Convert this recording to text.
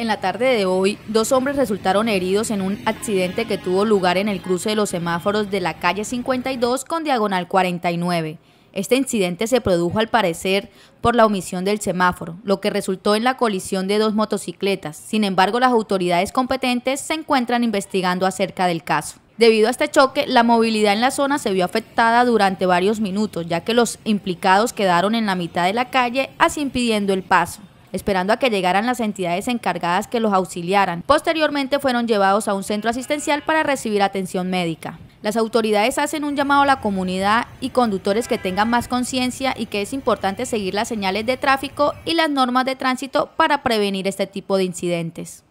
En la tarde de hoy, dos hombres resultaron heridos en un accidente que tuvo lugar en el cruce de los semáforos de la calle 52 con diagonal 49. Este incidente se produjo al parecer por la omisión del semáforo, lo que resultó en la colisión de dos motocicletas. Sin embargo, las autoridades competentes se encuentran investigando acerca del caso. Debido a este choque, la movilidad en la zona se vio afectada durante varios minutos, ya que los implicados quedaron en la mitad de la calle, así impidiendo el paso esperando a que llegaran las entidades encargadas que los auxiliaran. Posteriormente fueron llevados a un centro asistencial para recibir atención médica. Las autoridades hacen un llamado a la comunidad y conductores que tengan más conciencia y que es importante seguir las señales de tráfico y las normas de tránsito para prevenir este tipo de incidentes.